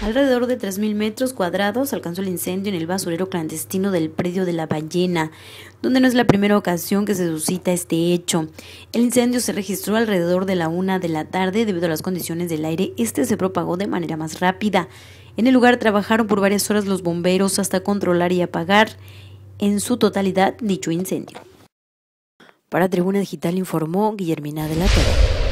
Alrededor de 3.000 metros cuadrados alcanzó el incendio en el basurero clandestino del predio de la ballena, donde no es la primera ocasión que se suscita este hecho. El incendio se registró alrededor de la una de la tarde debido a las condiciones del aire. Este se propagó de manera más rápida. En el lugar trabajaron por varias horas los bomberos hasta controlar y apagar en su totalidad dicho incendio. Para Tribuna Digital informó Guillermina de la Torre.